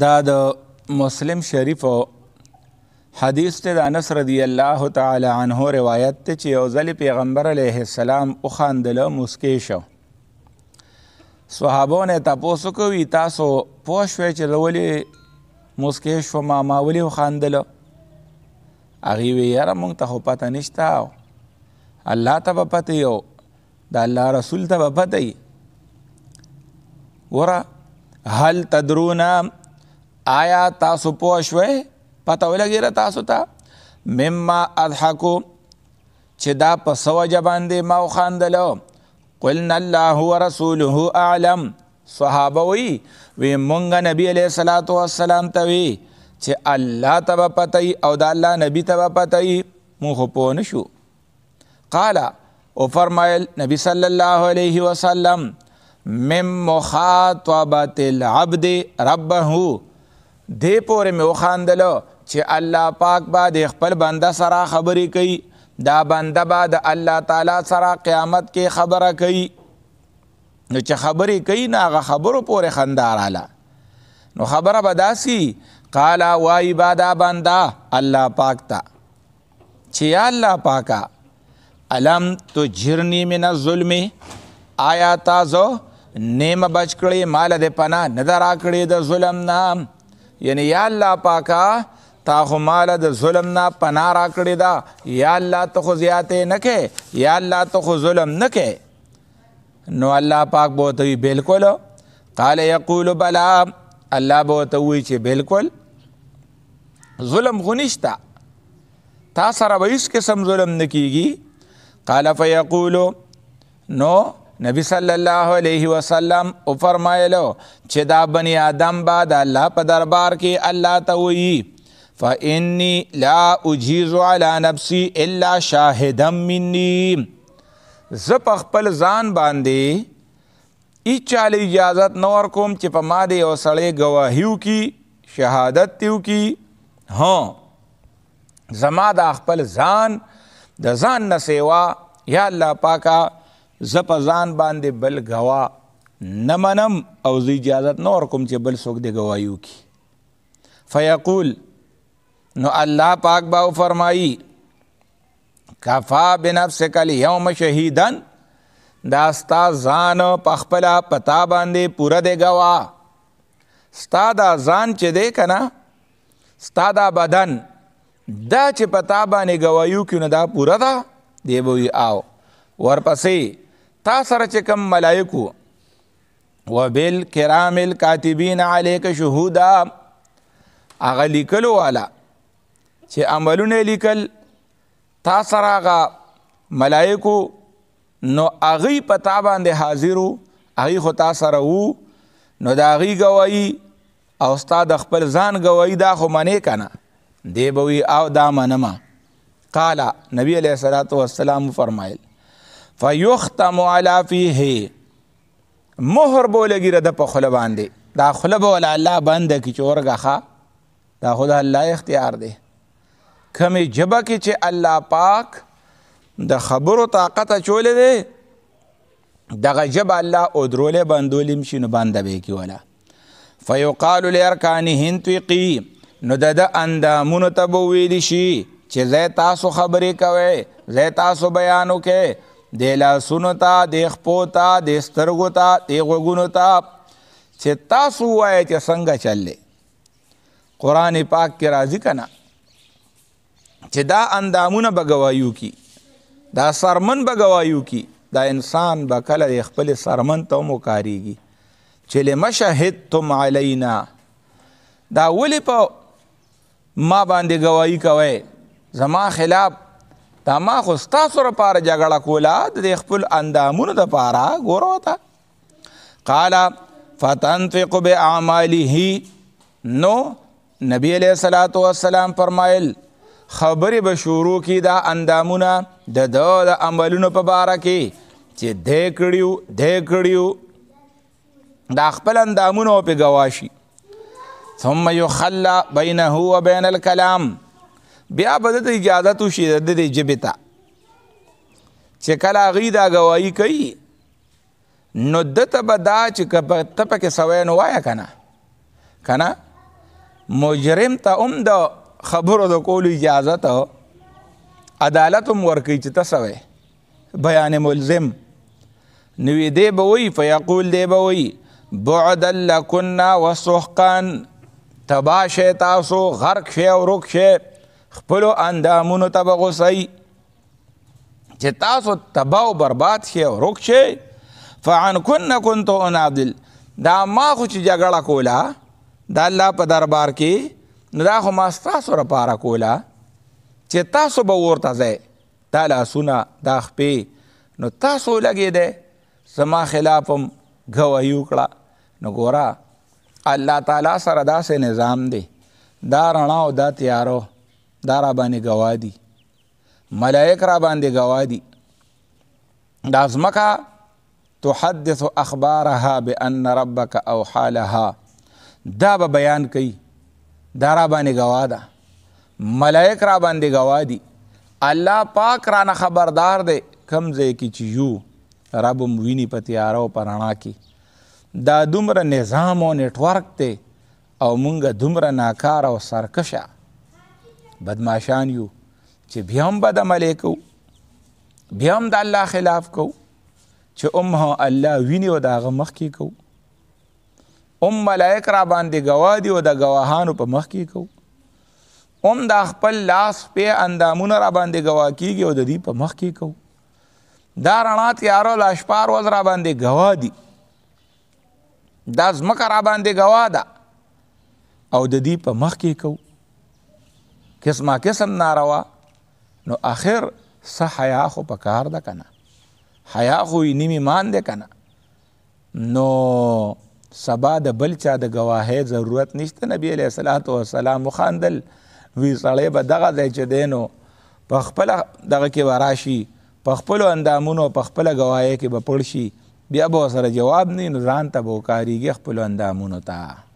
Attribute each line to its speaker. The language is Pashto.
Speaker 1: دا د مسلم شریف حدیث ته د انس رضی الله تعالی عنه روایت ته چې یو ځل پیغمبر علیه السلام وخاندله مسکې شو صحابو نه تاسو کوي تاسو پوه شوئ چې ولې مسکې شو ما ما ولې وخاندله هغې وی یاره موږ ته خو پته نشته الله ته به پته یو د الله رسول ته به پته وره هل تدرونه آیا تاسو پوه شوئ پته ولګېده تاسو ته مما اضحکو چې دا په څه وجه باندې ما وخاندلو قلنا الله ورسوله اعلم صحابه وی وی مونږ نبی علیه الصلاۃ والسلام ته وی چې الله ته به پته او د الله نبی ته به پته مونږ خو پوه نه شو قال او فرمایل نبی صلی الله علیه وسلم مم مخاطبه العبد ربه دې پورې مې وخاندل چې الله پاک به د خپل بنده سره خبرې کوي دا بنده به د الله تعالی سره قیامت کې خبره کوي نو چې خبرې کوي نه هغه خبرو پورې خندا رااله نو خبره به داسې قالا وای با دا بنده الله پاک ته چې یا الله پاکا الم تو جرنی من الظلم آیا تاسو نیم بچ کړی مال د پناه نه درا کړی د ظلم نام یعنی یا الله پاکا تا خو مال د ظلم نه پناه راکړې ده یا الله ته خو زیاتې نه کې یا الله ته خو ظلم نه کې نو الله پاک به ورته وي بالکل قال یقول بلا الله به ورته وایي چې بالکل ظلم خو نشته تا سره به هیڅ قسم ظلم نه کیږي قال فیقولو نو نبی صلی الله علیه وسلم او فرمایلو چې دا بنی آدم با د الله په دربار کې الله ته وایي فإني لا أجيز على نفسي إلا شاهدا مني زه په خپل ځان باندې هیچاله اجازت نه ورکوم چې په ما د یو سړی ګواهي وکړي شهادت دې وکړي هو زما دا خپل ځان د ځان نه سیوا یا الله پاکه ز په ځان باندې بل غوا نه منم او زه اجازت نه ورکوم چې بل څوک د گواهی وکړي فیقول نو الله پاک به فرمایي کفا بنفس کل یوم شهیدن دا ستا ځان په خپل پتا باندې پوره دی غوا ستا دا ځان چې دی کنه ستا دا بدن دا چې پتا باندې گوايو کې نه دا پوره ده دی به آو ورپسې تا سره چې کم ملائکو وبل کرام الکاتبین علیک شهودا هغه لیکلو والا چې عملونه لیکل تا سره هغه ملائکو نو هغه په تا باندې حاضرو هغه خو تا سره وو نو دا هغه گواہی او استاد خپل ځان گواہی دا خو منې کنه دی بوي او دا منما قال نبی علیہ الصلوۃ والسلام فرمایل فیختم علی فیه مهر بولګیره د په خوله باندې دا خوله به ول الله باندې کی چورګه دا خدا الله اختیار دی کمی جبه کې چې الله پاک د خبرو طاقت چولې دی دغه جب الله او درولې باندولیم شنو باندې به کی ولا فیقال لارکانهن تقی نو د د اندامونو ته به ویل شي چې زه تاسو خبرې کوئ زه تاسو بیان وکئ د لاسونو ته د خپو ته د سترګو ته د غوږونو ته چې تاسو وایئ چې څنګه چلې قرآن پاک کې راځي که نه چې دا اندامونه به ګوایو کی دا سرمن به ګوایو کی دا انسان به کله د خپل سرمن ته هم وکارېږي چې لم شهدتم علینا دا ولې په ما باندې ګوایي کوئ زما خلاف دا ما خو ستاسو لپاره جګړه کوله د خپل اندامونو دپاره ګوره وته قاله فتنفق باعماله نو نبی علیہ الصلات والسلام فرمایل خبرې به شروع کی دا اندامونه د د د عملونو په اړه کې چې دې کړیو دې کړیو دا خپل اندامونه په گواشي ثم يخلى بينه وبين الكلام بیا به د اجازه تو شي د دې جبتا چې کله غي دا گواہی کوي نو دته بدا چې ته پکې سوي نو وایا کنه کنه مجرم ته هم د خبرو د کولو اجازه ته عدالت هم ورکوي چې ته سوي بیان ملزم نوی دی به وی فیقول دی به وی بعدا لکنا وسحقا تبا شی تاسو غرق شی او رک شی خپل اندامونو ته بغوسي چې تاسو تباہ او برباد شي او روک شي فعنكن كنت انادل دا ما خو چې جګړه کوله دا الله په دربار کې نو دا خو ما ستاسو لپاره کوله چې تاسو به ورته ځئ دا لاسونه دا خپې نو تاسو لګېدی زما خلاف هم ګواهي وکړه نو ګوره الله تعالی سره داسې نظام دی دا رڼا او دا تیارو دا را باندې گوا دي ملائک را باندې گوا دي دا ځمکه تحدث اخبارها بان ربك اوحى لها دا به بیان کوي دا را باندې گوا ده ملائک را باندې گوا دي الله پاک رانه خبردار دی کم ځای کې چې یو رب م ویني په تیاره او په رڼا کې دا دومره نظام او نیټورک دی او مونږه دومره ناکاره او سرکشه بدماشان یو چې بیا هم بد عملې کوو بیا هم د الله خلاف کوو چې ام هو الله ویني او د هغه مخ کې کوو ام ملائک را باندې ګوا دي او د ګواهانو په مخ کې کوو ام دا خپل لاس په اندامونه را باندې ګوا کیږي او د دې په مخ کې کوو دا رڼا تیارو لا شپار ول را باندې ګوا دي دا ځمکه را باندې ګوا ده او د دې په مخ کې کوو قسمه قسم ناروا نو اخر څه حیا خو په کار ده که نه حیا خو یې نیم ایمان دی که نه نو سبا د بل چا د ګواهۍ ضرورت نشته نبی علیه صلات وسلام وخاندل وی سړی به دغه دی چې دی نو په خپله دغه کې به راشي په خپلو اندامونو په خپله ګواهۍ کې به پړ شي بیا به ورسره جواب نه نو ځان ته به وکارېږي خپلو اندامونو ته